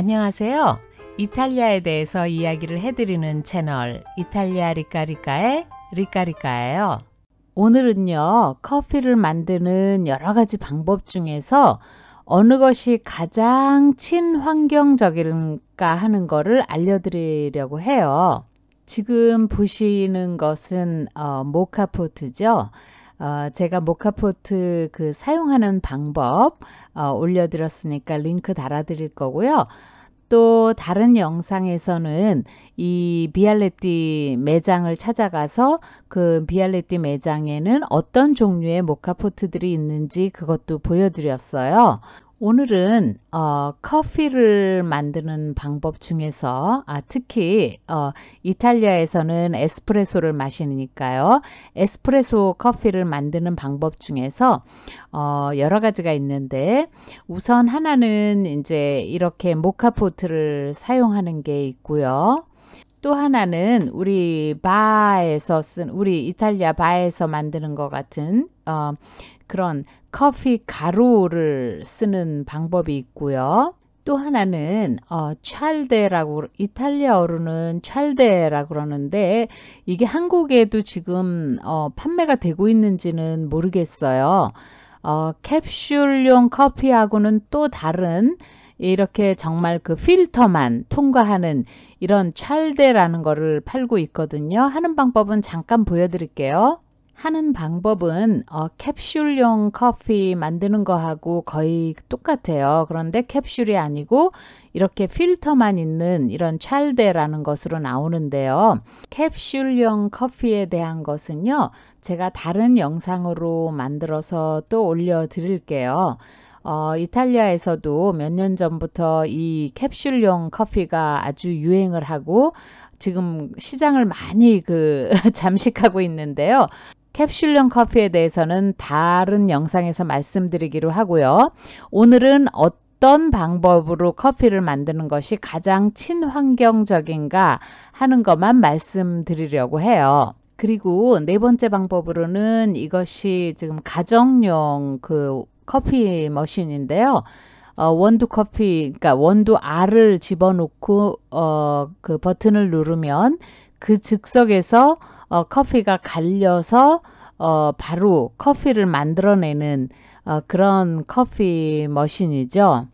안녕하세요. 이탈리아에 대해서 이야기를 해드리는 채널 이탈리아 리카리카의 리카리카예요. 오늘은요, 커피를 만드는 여러 가지 방법 중에서 어느 것이 가장 친환경적인가 하는 것을 알려드리려고 해요. 지금 보시는 것은 어, 모카포트죠. 어, 제가 모카포트 그 사용하는 방법 어, 올려드렸으니까 링크 달아드릴 거고요. 또 다른 영상에서는 이 비알레띠 매장을 찾아가서 그 비알레띠 매장에는 어떤 종류의 모카포트들이 있는지 그것도 보여드렸어요. 오늘은 어, 커피를 만드는 방법 중에서 아, 특히 어, 이탈리아에서는 에스프레소를 마시니까요. 에스프레소 커피를 만드는 방법 중에서 어, 여러 가지가 있는데 우선 하나는 이제 이렇게 모카포트를 사용하는 게 있고요. 또 하나는 우리 바에서 쓴 우리 이탈리아 바에서 만드는 것 같은 어, 그런 커피 가루를 쓰는 방법이 있고요. 또 하나는 어, 찰데라고 이탈리아어로는 찰데라고 그러는데 이게 한국에도 지금 어, 판매가 되고 있는지는 모르겠어요. 어, 캡슐용 커피하고는 또 다른 이렇게 정말 그 필터만 통과하는 이런 찰데라는 거를 팔고 있거든요. 하는 방법은 잠깐 보여드릴게요. 하는 방법은 어, 캡슐용 커피 만드는 거하고 거의 똑같아요. 그런데 캡슐이 아니고 이렇게 필터만 있는 이런 찰대라는 것으로 나오는데요. 캡슐용 커피에 대한 것은요. 제가 다른 영상으로 만들어서 또 올려 드릴게요. 어, 이탈리아에서도 몇 년 전부터 이 캡슐용 커피가 아주 유행을 하고 지금 시장을 많이 그 잠식하고 있는데요. 캡슐형 커피에 대해서는 다른 영상에서 말씀드리기로 하고요. 오늘은 어떤 방법으로 커피를 만드는 것이 가장 친환경적인가 하는 것만 말씀드리려고 해요. 그리고 네 번째 방법으로는 이것이 지금 가정용 그 커피 머신인데요. 어, 원두 커피, 그러니까 원두 알을 집어넣고 어, 그 버튼을 누르면 그 즉석에서 어, 커피가 갈려서 어, 바로 커피를 만들어내는 어, 그런 커피 머신이죠.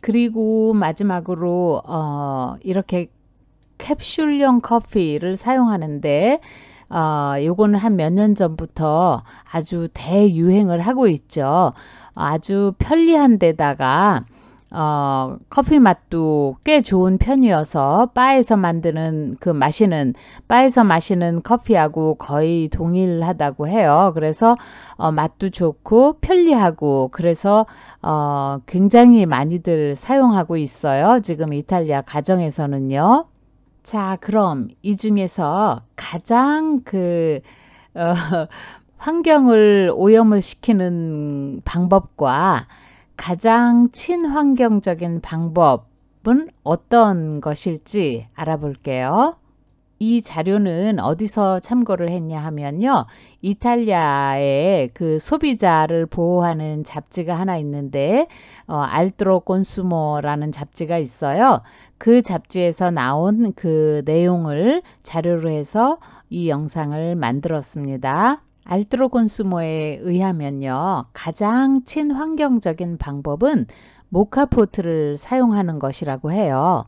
그리고 마지막으로 어, 이렇게 캡슐형 커피를 사용하는데 어, 요거는 한 몇 년 전부터 아주 대유행을 하고 있죠. 아주 편리한 데다가 어, 커피 맛도 꽤 좋은 편이어서 바에서 만드는 그 마시는 바에서 마시는 커피하고 거의 동일하다고 해요. 그래서 어, 맛도 좋고 편리하고 그래서 어, 굉장히 많이들 사용하고 있어요. 지금 이탈리아 가정에서는요. 자, 그럼 이 중에서 가장 그 어, 환경을 오염을 시키는 방법과 가장 친환경적인 방법은 어떤 것일지 알아볼게요. 이 자료는 어디서 참고를 했냐 하면요. 이탈리아의 그 소비자를 보호하는 잡지가 하나 있는데 어, 알트로 콘수모라는 잡지가 있어요. 그 잡지에서 나온 그 내용을 자료로 해서 이 영상을 만들었습니다. 알트로콘스모에 의하면요. 가장 친환경적인 방법은 모카포트를 사용하는 것이라고 해요.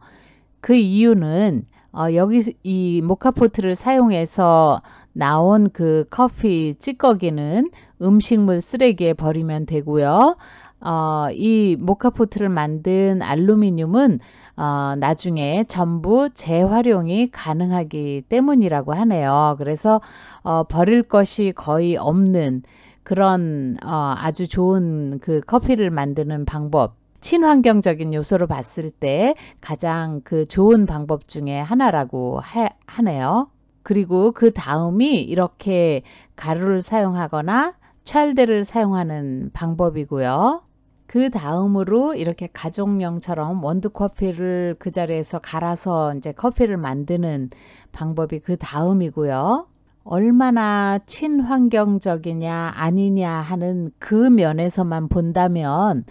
그 이유는 어, 여기 이 모카포트를 사용해서 나온 그 커피 찌꺼기는 음식물 쓰레기에 버리면 되고요. 어, 이 모카포트를 만든 알루미늄은 어, 나중에 전부 재활용이 가능하기 때문이라고 하네요. 그래서 어, 버릴 것이 거의 없는 그런 어, 아주 좋은 그 커피를 만드는 방법 친환경적인 요소로 봤을 때 가장 그 좋은 방법 중에 하나라고 하, 하네요. 그리고 그 다음이 이렇게 가루를 사용하거나 찰대를 사용하는 방법이고요. 그 다음으로 이렇게 가족용처럼 원두 커피를 그 자리에서 갈아서 이제 커피를 만드는 방법이 그 다음이고요. 얼마나 친환경적이냐 아니냐 하는 그 면에서만 본다면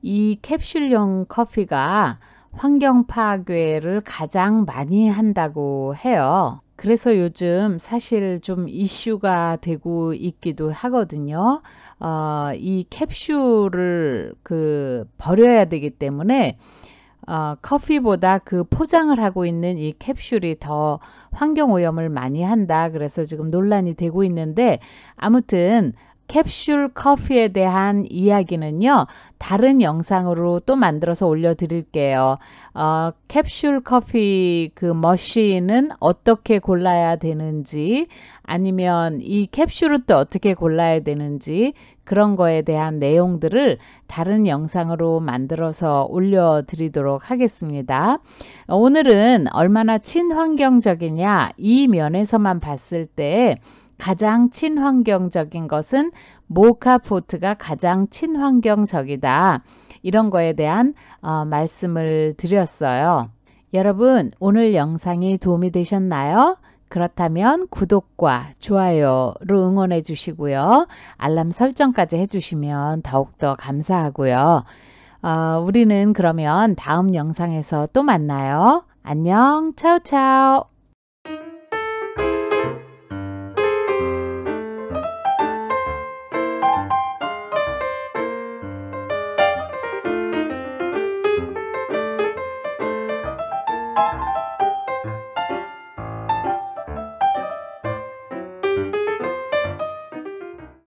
이 캡슐용 커피가 환경 파괴를 가장 많이 한다고 해요. 그래서 요즘 사실 좀 이슈가 되고 있기도 하거든요. 어, 이 캡슐을 그 버려야 되기 때문에 어, 커피보다 그 포장을 하고 있는 이 캡슐이 더 환경오염을 많이 한다. 그래서 지금 논란이 되고 있는데 아무튼 캡슐 커피에 대한 이야기는요. 다른 영상으로 또 만들어서 올려드릴게요. 어, 캡슐 커피 그 머신은 어떻게 골라야 되는지 아니면 이 캡슐은 또 어떻게 골라야 되는지 그런 거에 대한 내용들을 다른 영상으로 만들어서 올려드리도록 하겠습니다. 오늘은 얼마나 친환경적이냐 이 면에서만 봤을 때 가장 친환경적인 것은 모카포트가 가장 친환경적이다. 이런 거에 대한 어, 말씀을 드렸어요. 여러분 오늘 영상이 도움이 되셨나요? 그렇다면 구독과 좋아요로 응원해 주시고요. 알람 설정까지 해주시면 더욱더 감사하고요. 어, 우리는 그러면 다음 영상에서 또 만나요. 안녕 차우차우